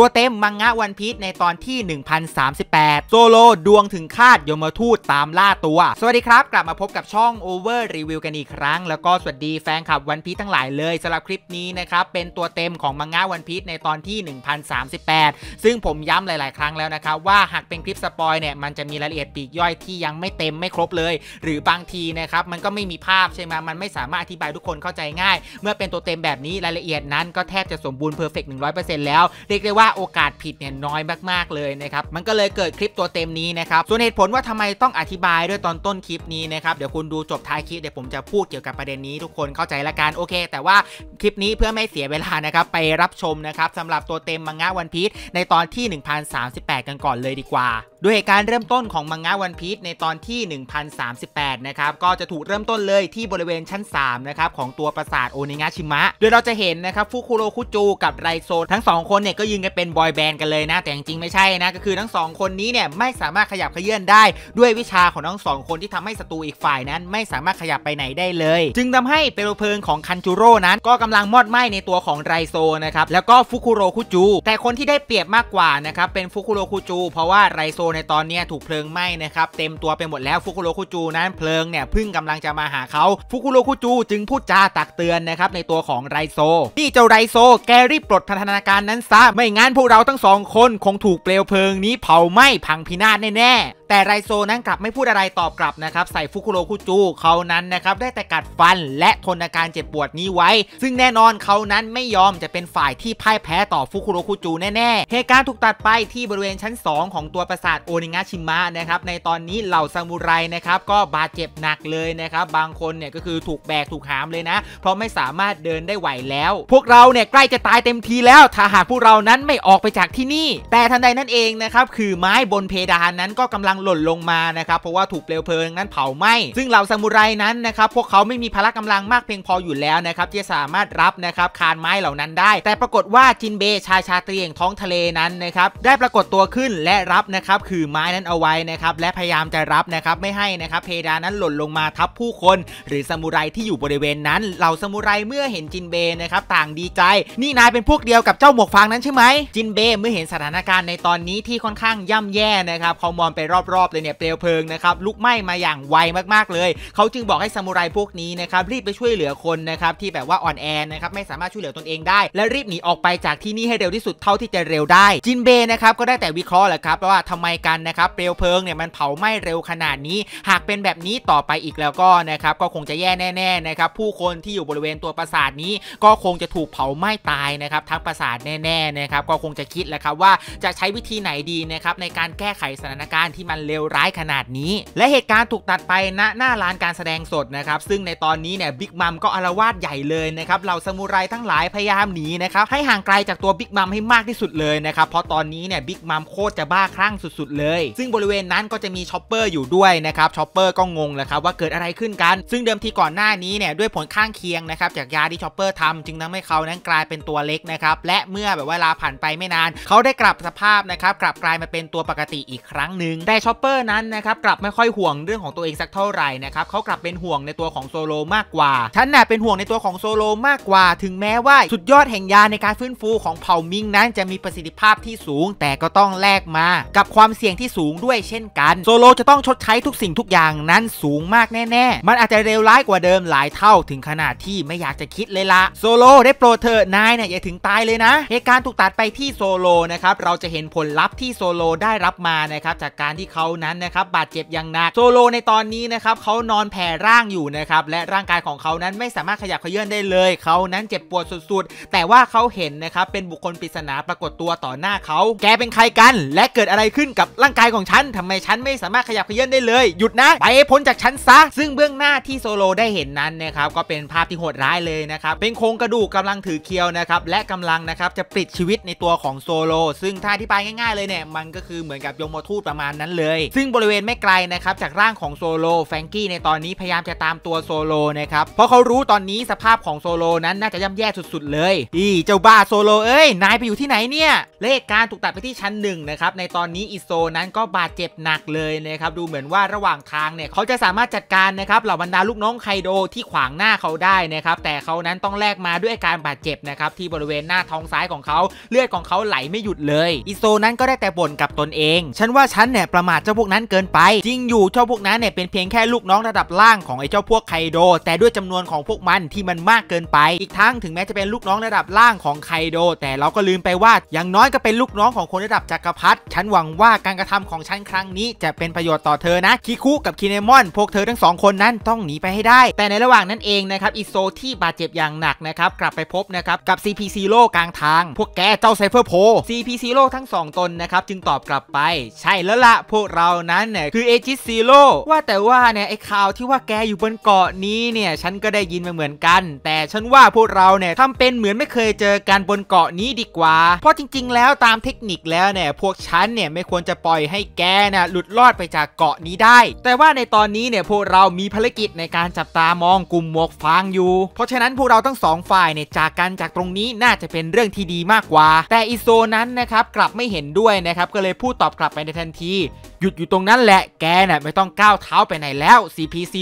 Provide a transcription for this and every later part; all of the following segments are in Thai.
ตัวเต็มมังงะวันพีชในตอนที่ 1038 โซโลดวงถึงคาดยมทูตตามล่าตัว สวัสดีครับกลับมาพบกับช่อง Over Review กันอีกครั้ง แล้วก็สวัสดีแฟนคลับวันพีชทั้งหลายเลยสำหรับคลิปนี้นะครับ เป็นตัวเต็มของมังงะวันพีชในตอนที่ 1038 ซึ่งผมย้ำหลาย ๆครั้งแล้วนะครับ ว่าหากเป็นคลิปสปอยเนี่ยมันจะมีรายละเอียดปีกย่อยที่ยังไม่เต็มไม่ครบเลยหรือบางทีนะครับมันก็ไม่มีภาพใช่ไหมมันไม่สามารถอธิบายทุกคนเข้าใจง่ายเมื่อเป็นตัวเต็มแบบนี้รายละเอียดนั้นก็แทบจะสมบูรณ์เพอร์เฟกต์นต์แล้วเรียกได้ว่าโอกาสผิดเนี่ยน้อยมากๆเลยนะครับ มันก็เลยเกิดคลิปตัวเต็มนี้นะครับ ส่วนเหตุผลว่าทำไมต้องอธิบายด้วยตอนต้นคลิปนี้นะครับ เดี๋ยวคุณดูจบท้ายคลิปเดี๋ยวผมจะพูดเกี่ยวกับประเด็นนี้ทุกคนเข้าใจละกัน โอเคแต่ว่าคลิปนี้เพื่อไม่เสียเวลานะครับ ไปรับชมนะครับสำหรับตัวเต็มมังงะวันพีชในตอนที่1038 กันก่อนเลยดีกว่าด้วยการเริ่มต้นของมังงะวันพีชในตอนที่ 1038 นะครับก็จะถูกเริ่มต้นเลยที่บริเวณชั้น3นะครับของตัวปราสาทโอเนงะชิมะโดยเราจะเห็นนะครับฟุคุโรคุจูกับไรโซ ทั้ง 2 คนเนี่ยก็ยืนกันเป็นบอยแบนด์กันเลยนะ แต่จริงๆไม่ใช่นะ ก็คือทั้ง 2 คนนี้เนี่ยไม่สามารถขยับเขยื่อนได้ ด้วยวิชาของทั้ง 2 คนที่ทำให้ศัตรูอีกฝ่ายนั้นไม่สามารถขยับไปไหนได้เลย จึงทำให้เปโลเพลิงของคันจูโร่นั้นก็กำลังมอดไหม้ในตัวของไรโซนะครับแล้วก็ฟุคุโรคุจูแต่คนที่ได้เปรียบมากกว่านะครับเป็นฟุคุโรคุจูเพราะว่าไรโซในตอนนี้ถูกเพลิงไหม้นะครับ เต็มตัวไปหมดแล้วฟุกุโรคุจูนั้นเพลิงเนี่ยพึ่งกำลังจะมาหาเขาฟุกุโรคุจูจึงพูดจาตักเตือนนะครับในตัวของไรโซนี่เจ้าไรโซ แกรีบปลดพันธนาการนั้นซะ ไม่งั้นพวกเราทั้งสองคน คงถูกเปลวเพลิงนี้เผาไหม้พังพินาศแน่ๆแต่ไรโซนั้นกลับไม่พูดอะไรตอบกลับนะครับใส่ฟุคุโรคุจูเขานั้นนะครับได้แต่กัดฟันและทนอาการเจ็บปวดนี้ไว้ ซึ่งแน่นอนเขานั้นไม่ยอมจะเป็นฝ่ายที่พ่ายแพ้ต่อฟุคุโรคุจูแน่ๆเหตุการณ์ถูกตัดไปที่บริเวณชั้น 2 ของตัวปราสาทโอนิงะชิมะนะครับ ในตอนนี้เหล่าซามูไรนะครับก็บาดเจ็บหนักเลยนะครับบางคนเนี่ยก็คือถูกแบกถูกหามเลยนะ เพราะไม่สามารถเดินได้ไหวแล้ว พวกเราเนี่ยใกล้จะตายเต็มทีแล้วถ้าหากพวกเรานั้นไม่ออกไปจากที่นี่ แต่ทันใดนั่นเองนะครับคือไม้บนเพดานนั้นก็กำลังหล่นลงมา นะครับ เพราะว่าถูกเปลวเพลิงนั้นเผาไหม้ ซึ่งเหล่าซามูไรนั้น นะครับ พวกเขาไม่มีพละกำลังมากเพียงพออยู่แล้วนะครับ ที่สามารถรับ นะครับ คานไม้เหล่านั้นได้ แต่ปรากฏว่าจินเบ ชายชาตรีแห่งท้องทะเลนั้น นะครับ ได้ปรากฏตัวขึ้นและรับ นะครับคือไม้นั้นเอาไว้นะครับ และพยายามจะรับ นะครับ ไม่ให้นะครับ เพดานนั้นหล่นลงมาทับผู้คนหรือซามูไรที่อยู่บริเวณนั้น เหล่าซามูไรเมื่อเห็นจินเบนะครับ ต่างดีใจ นี่นายเป็นพวกเดียวกับเจ้าหมวกฟางนั้นใช่ไหม จินเบเมื่อเห็นสถานการณ์ในตอนนี้ที่ค่อนข้างย่ำแย่นะครับเขามองไปรอบรอบๆเลยเนี่ยเปลวเพลิงนะครับลุกไหม้มาอย่างไวมากๆเลยเขาจึงบอกให้ซามูไรพวกนี้นะครับรีบไปช่วยเหลือคนนะครับที่แบบว่าอ่อนแอนะครับไม่สามารถช่วยเหลือตนเองได้ และรีบหนีออกไปจากที่นี่ให้เร็วที่สุดเท่าที่จะเร็วได้ จินเบนะครับก็ได้แต่วิเคราะห์แหละครับว่าทำไมกันนะครับเปลวเพลิงเนี่ยมันเผาไหม้เร็วขนาดนี้ หากเป็นแบบนี้ต่อไปอีกแล้วก็นะครับก็คงจะแย่แน่ๆนะครับผู้คนที่อยู่บริเวณตัวปราสาทนี้ ก็คงจะถูกเผาไหม้ตายนะครับทั้งปราสาทแน่ๆนะครับก็คงจะคิดแหละครับว่าจะใช้วิธีไหนดีนะครับในการแก้ไขสถานการณ์ที่มันันเลวร้ายขนาดนี้ และเหตุการณ์ถูกตัดไปณหน้าร้านการแสดงสดนะครับซึ่งในตอนนี้เนี่ยบิ๊กมัมก็อารวาสใหญ่เลยนะครับเหล่าสมูไรทั้งหลายพยายามหนีนะครับให้ห่างไกลจากตัวบิ๊กมัมให้มากที่สุดเลยนะครับเพราะตอนนี้เนี่ยบิ๊กมัมโคตรจะบ้าคลั่งสุดๆเลย ซึ่งบริเวณนั้นก็จะมีชอปเปอร์อยู่ด้วยนะครับชอปเปอร์ก็งงแหละครับว่าเกิดอะไรขึ้นกัน ซึ่งเดิมทีก่อนหน้านี้เนี่ยด้วยผลข้างเคียงนะครับจากยาที่ชอปเปอร์ทำจึงทำให้เขานั้นกลายเป็นตัวเล็กนะครับและเมื่อแบบเวลาผ่านไปไม่นาน เขาได้กลับสภาพนะครับกลับกลายมาเป็นตัวปกติอีกครั้งหนึ่งแต่ชชอปเปอร์นั้นนะครับกลับไม่ค่อยห่วงเรื่องของตัวเองสักเท่าไหร่นะครับเขากลับเป็นห่วงในตัวของโซโลมากกว่าฉันน่ะเป็นห่วงในตัวของโซโลมากกว่าถึงแม้ว่าสุดยอดแห่งยาในการฟื้นฟูของเผ่ามิงนั้นจะมีประสิทธิภาพที่สูง แต่ก็ต้องแลกมากับความเสี่ยงที่สูงด้วยเช่นกันโซโลจะต้องชดใช้ทุกสิ่งทุกอย่างนั้นสูงมากแน่ ๆ มันอาจจะเร็วร้ายกว่าเดิมหลายเท่าถึงขนาดที่ไม่อยากจะคิดเลยละโซโลได้โปรเธอนายเนี่ยอย่าถึงตายเลยนะเหตุการณ์ถูกตัดไปที่โซโลนะครับเราจะเห็นผลลัพธ์ที่โซโลได้รับมานะครับจากการที่เขาขานั้นนะครับบาดเจ็บอย่างหนักโซโลในตอนนี้นะครับเขานอนแผ่ร่างอยู่นะครับและร่างกายของเขานั้น ไม่สามารถขยับเขยื่อนได้เลยเขานั้นเจ็บปวดสุดๆ แต่ว่าเขาเห็นนะครับ เป็นบุคคลปริศนาปรากฏตัวต่อหน้าเขา แกเป็นใครกัน และเกิดอะไรขึ้นกับร่างกายของฉันทำไมฉันไม่สามารถขยับเขยื่อนได้เลย หยุดนะไปพ้นจากฉันซะซึ่งเบื้องหน้าที่โซโลได้เห็นนั้นนะครับก็เป็นภาพที่โหดร้ายเลยนะครับเป็นโครงกระดูกกาลังถือเคียวนะครับและกำลังนะครับจะปิดชีวิตในตัวของโซโลซึ่งถ้าอธิบายง่ายๆเลยเนี่ยมันก็คือเหมือนกับยมทูตประมาณนั้นเลยซึ่งบริเวณไม่ไกลนะครับจากร่างของ โซโลแฟงกี้ในตอนนี้พยายามจะตามตัว โซโลนะครับเพราะเขารู้ตอนนี้สภาพของ โซโล นั้น น่าจะย่ำแย่สุด ๆเลย อีเจ้าบ้าโซโลเอ้ยนายไปอยู่ที่ไหนเนี่ยเลขการถูกตัด ไปที่ชั้นหนึ่งนะครับในตอนนี้ อิโซนั้นก็บาดเจ็บหนักเลยนะครับดูเหมือนว่าระหว่างทางเนี่ยเขาจะสามารถจัดการนะครับเหล่าบรรดาลูกน้องไคโดที่ขวางหน้าเขาได้นะครับแต่เขานั้นต้องแลกมาด้วยอาการบาดเจ็บนะครับที่บริเวณหน้าท้องซ้ายของเขาเลือดของเขาไหลไม่หยุดเลยอิโซนั้นก็ได้แต่บ่นกับตนเองฉันว่าฉันเนี่ยประมาทเจ้าพวกนั้นเกินไป จริงอยู่เจ้าพวกนั้นเนี่ยเป็นเพียงแค่ลูกน้องระดับล่างของไอ้เจ้าพวกไคโด แต่ด้วยจำนวนของพวกมันที่มันมากเกินไป อีกทั้งถึงแม้จะเป็นลูกน้องระดับล่างของไคโด แต่เราก็ลืมไปว่าอย่างน้อยก็เป็นลูกน้องของคนระดับจักรพรรดิฉันหวังว่าการกระทำของฉันครั้งนี้ จะเป็นประโยชน์ต่อเธอนะคิคุกับคินเนมอนพวกเธอทั้งสองคนนั้นต้องหนีไปให้ได้ แต่ในระหว่างนั้นเองนะครับอิโซที่บาดเจ็บอย่างหนักนะครับกลับไปพบนะครับกับ CP0 กลางทางพวกแกเจ้าไซเฟอร์โพ CP0 ทั้ง2 ตนนะครับจึงตอบกลับไปใช่แล้วละพววกเรา นั้นเนี่ยคือ เอจิซิโร่ว่าแต่ว่า เนี่ย ไอ้ข่าว ที่ว่า แก อยู่บนเกาะ นี้ เนี่ย ฉันก็ได้ยินมาเหมือนกัน แต่ ฉัน ว่าพวกเรา เนี่ยทำเป็นเหมือนไม่เคยเจอ กัน บนเกาะ นี้ดีกว่า เพราะจริงๆ แล้ว ตามเทคนิค แล้ว เนี่ย พวก ฉัน เนี่ย ไม่ควรจะปล่อยให้แกน่ะหลุด รอดไปจากเกาะ นี้ได้ แต่ว่าในตอนนี้ เนี่ย พวก เรามี ภารกิจ ในการจับตา มองกลุ่ม หมวก ฟาง อยู่ เพราะฉะนั้น พวก เรา ทั้งสองฝ่ายเนี่ยจากกันจากตรงนี้น่าจะเป็นเรื่องที่ดีมากกว่าแต่อิโซนั้นนะครับกลับไม่เห็นด้วยนะครับก็เลยพูดตอบกลับไปในทันทีหยุดอยู่ตรงนั้นแหละ แกน่ะไม่ต้องก้าวเท้าไปไหนแล้ว CP0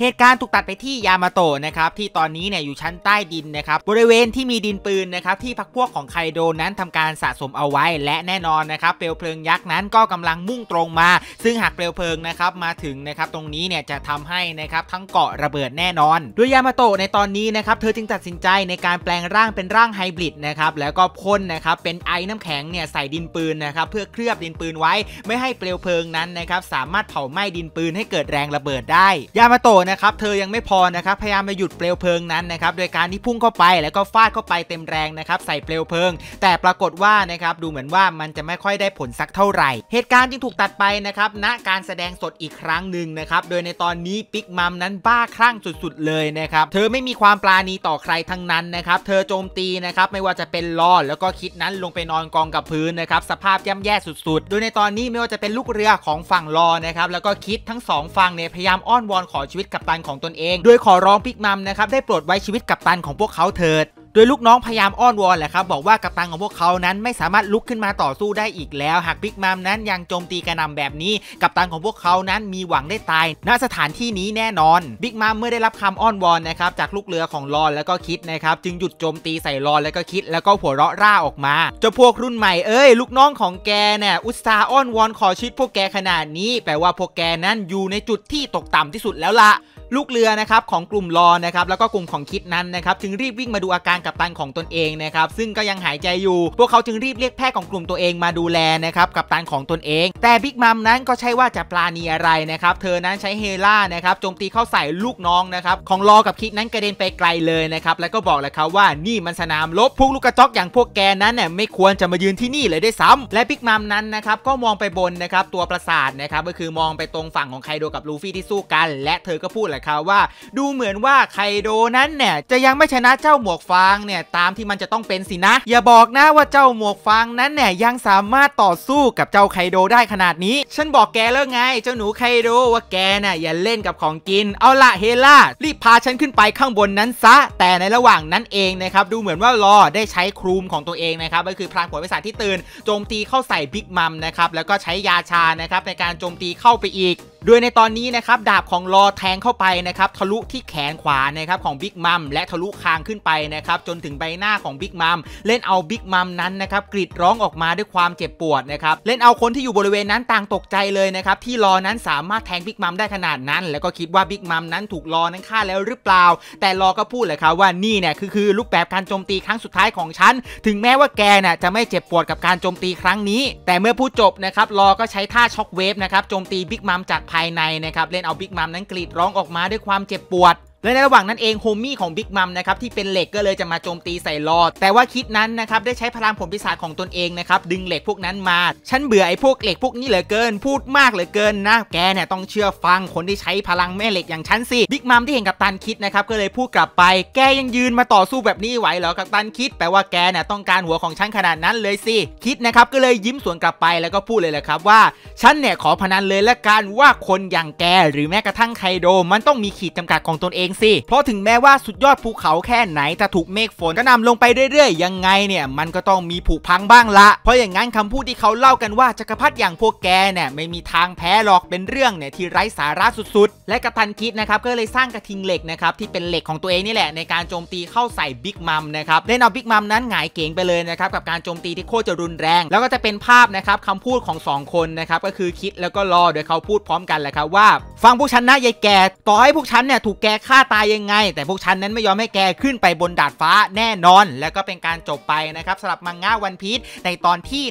เหตุการณ์ถูกตัดไปที่ยามาโตะนะครับที่ตอนนี้เนี่ยอยู่ชั้นใต้ดินนะครับบริเวณที่มีดินปืนนะครับที่พักพวกของไคโดนั้นทำการสะสมเอาไว้และแน่นอนนะครับเปลวเพลิงยักษ์นั้นก็กำลังมุ่งตรงมา ซึ่งหากเปลวเพลิงนะครับมาถึงนะครับตรงนี้เนี่ยจะทำให้นะครับทั้งเกาะระเบิดแน่นอน ด้วยยามาโตะในตอนนี้นะครับเธอจึงตัดสินใจในการแปลงร่างเป็นร่างไฮบริดนะครับแล้วก็พ่นนะครับเป็นไอ้น้ำแข็งเนี่ยใส่ดินปืนนะครับเพื่อเคลือบดินปืนไว้ไม่ให้เปลวเพลิงงนั้นนะครับ สามารถเผาไหม้ดินปืนให้เกิดแรงระเบิดได้ ยามาโตะนะครับ เธอยังไม่พอนะครับ พยายามมาหยุดเปลวเพลิงนั้นนะครับ โดยการที่พุ่งเข้าไปแล้วก็ฟาดเข้าไปเต็มแรงนะครับใส่เปลวเพลิง แต่ปรากฏว่านะครับ ดูเหมือนว่ามันจะไม่ค่อยได้ผลสักเท่าไหร่ เหตุการณ์จึงถูกตัดไปนะครับณการแสดงสดอีกครั้งหนึ่งนะครับโดยในตอนนี้ปิกมัมนั้นบ้าคลั่งสุดๆเลยนะครับเธอไม่มีความปราณีต่อใครทั้งนั้นนะครับเธอโจมตีนะครับไม่ว่าจะเป็นลอแล้วก็คิดนั้นลงไปนอนกองกับพื้นนะครับสภาพย่ำแย่สุด ๆ โดยในตอนนี้ไม่ว่าจะเป็นลูกเรืของฝั่งรอนะครับ แล้วก็คิดทั้งสองฝั่งเนี่ย พยายามอ้อนวอนขอชีวิตกัปตันของตนเองโดยขอร้องปิกมัมนะครับ ได้โปรดไว้ชีวิตกัปตันของพวกเขาเถิดโดยลูกน้องพยายามอ้อนวอนแหละครับบอกว่ากัปตันของพวกเขานั้นไม่สามารถลุกขึ้นมาต่อสู้ได้อีกแล้ว หากบิ๊กมัมนั้นยังโจมตีกระนำแบบนี้ กัปตันของพวกเขานั้นมีหวังได้ตายณสถานที่นี้แน่นอนบิ๊กมัมเมื่อได้รับคำอ้อนวอนนะครับจากลูกเรือของรอนแล้วก็คิดนะครับจึงหยุดโจมตีใส่รอนแล้วก็คิด แล้วก็หัวเราะร่าออกมาเจ้าพวกรุ่นใหม่เอ้ย ลูกน้องของแกเนี่ยอุตส่าห์อ้อนวอน ขอชีิดพวกแกขนาดนี้แปลว่าพวกแกนั้นอยู่ในจุดที่ตกต่ำที่สุดแล้วละลูกเรือนะครับของกลุ่มรอนะครับแล้วก็กลุ่มของคิดนั้นนะครับจึงรีบวิ่งมาดูอาการกัปตันของตนเองนะครับซึ่งก็ยังหายใจอยู่ พวกเขาจึงรีบเรียกแพทย์ของกลุ่มตัวเองมาดูแลนะครับกัปตันของตนเอง แต่บิ๊กมัมนั้นก็ใช่ว่าจะปลาณีอะไรนะครับเธอนั้นใช้เฮล่านะครับโจมตีเข้าใส่ลูกน้องนะครับของรอกับคิดนั้นกระเด็นไปไกลเลยนะครับแล้วก็บอกเลยครับว่านี่มันสนามลบ พวกลูกกระจอกอย่างพวกแกนั้นเนี่ยไม่ควรจะมายืนที่นี่เลยได้ซ้ำ และบิ๊กมัมนั้นนะครับก็มองไปบนนะครับตัวปราสาทนะครับก็คือมองไปตรงฝั่งของไคโดกับลูฟี่ที่สู้กัน และเธอก็พูดเลครัวว่าดูเหมือนว่าไคโดนั้นเนี่ยจะยังไม่ชนะเจ้าหมวกฟางเนี่ยตามที่มันจะต้องเป็นสินะ อย่าบอกนะว่าเจ้าหมวกฟางนั้นเนี่ยยังสามารถต่อสู้กับเจ้าไคโดได้ขนาดนี้ฉันบอกแกแล้วไง เจ้าหนูไคโดว่าแกน่ะอย่าเล่นกับของกิน เอาละเฮล่ารีบพาฉันขึ้นไปข้างบนนั้นซะ แต่ในระหว่างนั้นเองนะครับดูเหมือนว่ารอได้ใช้ครูมของตัวเองนะครับ ก็คือพลังผลวิสัยที่ตื่นโจมตีเข้าใส่บิ๊กมัมนะครับแล้วก็ใช้ยาชานะครับในการโจมตีเข้าไปอีกโดยในตอนนี้นะครับดาบของลอแทงเข้าไปนะครับทะลุที่แขนขวานะครับของบิ๊กมัมและทะลุคางขึ้นไปนะครับจนถึงใบหน้าของบิ๊กมัมเล่นเอาบิ๊กมัมนั้นนะครับกรีดร้องออกมาด้วยความเจ็บปวดนะครับเล่นเอาคนที่อยู่บริเวณนั้นต่างตกใจเลยนะครับที่ลอนั้นสามารถแทงบิ๊กมัมได้ขนาดนั้น แล้วก็คิดว่าบิ๊กมัมนั้นถูกลอนั้นฆ่าแล้วหรือเปล่า แต่ลอก็พูดเลยครับว่านี่เนี่ยคือคือลูกแบบการโจมตีครั้งสุดท้ายของฉันถึงแม้ว่าแกน่ะจะไม่เจ็บปวดกับการโจมตีครั้งนี้ แต่เมื่อพูดจบนะครับลอก็ใช้ท่าช็อกเวฟนะครับโจมตีบิ๊กมัมจากภายในนะครับ เล่นเอาบิ๊กมัมนั้นกรีดร้องออกมาด้วยความเจ็บปวดและในระหว่างนั้นเองโฮมี่ของบิ๊กมัมนะครับ ที่เป็นเหล็กก็เลยจะมาโจมตีใส่ลอด แต่ว่าคิดนั้นนะครับ ได้ใช้พลังผลปีศาจของตนเองนะครับ ดึงเหล็กพวกนั้นมาฉันเบื่อไอ้พวกเหล็กพวกนี้เหลือเกิน พูดมากเหลือเกินนะแกเนี่ยต้องเชื่อฟังคนที่ใช้พลังแม่เหล็กอย่างฉันสิบิ๊กมัมที่เห็นกับตันคิดนะครับก็เลยพูดกลับไป แกยังยืนมาต่อสู้แบบนี้ไหวเหรอกับตันคิดแปลว่าแกเนี่ยต้องการหัวของฉันขนาดนั้นเลยสิคิดนะครับก็เลยยิ้มสวนกลับไปแล้วก็พูดเลยแหละครับ ว่าฉันเนี่ยขอพนันเลยละกันว่าคนอย่างแกหรือแม้กระทั่งไคโดมันต้องมีขีดจำกัดของตนเองสิเพราะถึงแม้ว่าสุดยอดภูเขาแค่ไหน ถ้าถูกเมฆฝนก็นำลงไปเรื่อยๆ ยังไงเนี่ยมันก็ต้องมีผุพังบ้างละเพราะอย่างนั้นคำพูดที่เขาเล่ากันว่า จักรพรรดิอย่างพวกแกเนี่ยไม่มีทางแพ้หรอกเป็นเรื่องเนี่ยที่ไร้สาระสุดๆ และกระตันคิดนะครับก็เลยสร้างกระทิงเหล็กนะครับที่เป็นเหล็กของตัวเองนี่แหละ ในการโจมตีเข้าใส่บิ๊กมัมนะครับเล่นเอาบิ๊กมัมนั้นหงายเก่งไปเลยนะครับกับการโจมตีที่โคตรจะรุนแรงแล้วก็จะเป็นภาพนะครับคำพูดของ2คนนะครับก็คือคิดแล้วก็รอโดยเขาพูดพร้อมกันแหละครับว่า ฟังพวกฉันนะยายแกต่อให้พวกฉันเนี่ยถูกแกฆ่าตายยังไง แต่พวกฉันนั้นไม่ยอมให้แกขึ้นไปบนดาดฟ้าแน่นอน แล้วก็เป็นการจบไปนะครับสำหรับมังงะวันพีชในตอนที่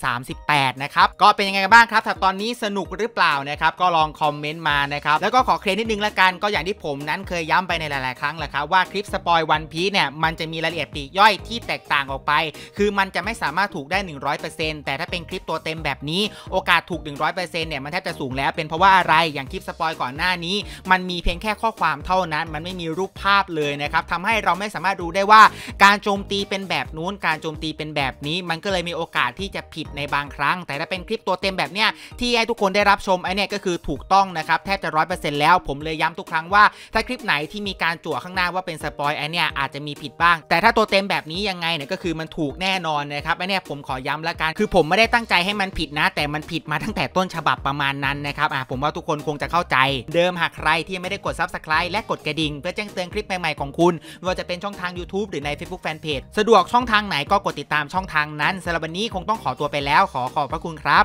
1038นะครับก็เป็นยังไงกันบ้างครับ ถ้าตอนนี้สนุกหรือเปล่า นะครับ ก็ลองคอมเมนต์มานะครับ แล้วก็ขอเคลร์นิดนึงละกัน ก็อย่างที่ผมนั้นเคยย้ำไปในหลายๆครั้งแหละครับว่าคลิปสปอยวันพีชเนี่ยมันจะมีรายละเอียดปีกย่อยที่แตกต่างออกไปคือมันจะไม่สามารถถูกได้ 100%แต่ถ้าเป็นคลิปตัวเต็มแบบนี้ โอกาสถูก 100%เนี่ยมันแทบจะสูงแล้ว เป็นเพราะว่าอะไรอย่างคลิปสปอยก่อนหน้านี้มันมีเพียงแค่ข้อความเท่านั้นมันไม่มีรูปภาพเลยนะครับทำให้เราไม่สามารถรู้ได้ว่า การโจมตีเป็นแบบนู้นการโจมตีเป็นแบบนี้ มันก็เลยมีโอกาสที่จะผิดในบางครั้ง แต่ถ้าเป็นคลิปตัวเต็มแบบเนี้ยที่ให้ทุกคนได้รับชม ไอเนี่ยก็คือถูกต้องนะครับแทบจะร้อยเปอร์เซ็นต์แล้ว ผมเลยย้ำทุกครั้งว่า ถ้าคลิปไหนที่มีการจั่วข้างหน้าว่าเป็นสปอยไอเนี่ยอาจจะมีผิดบ้าง แต่ถ้าตัวเต็มแบบนี้ยังไงเนี่ยก็คือมันถูกแน่นอนนะครับไอเนี่ยผมขอย้ำละกัน คือผมไม่ได้ตั้งใจให้มันผิดนะ แต่มันผิดมาตั้งแต่ต้นฉบับประมาณนั้นนะครับอ่ะผมว่าทุกคนคงจะเข้าใจเดิมหากใครที่ไม่ได้กด s u b s c r i b e และกดกระดิ่ง เพื่อแจ้งเตือนคลิปใหม่ ๆ ของคุณ ว่าจะเป็นช่องทาง YouTube หรือใน Facebook Fanpage สะดวกช่องทางไหนก็กดติดตามช่องทางนั้น สำหรับวันนี้คงต้องขอตัวไปแล้วขอขอบพระคุณครับ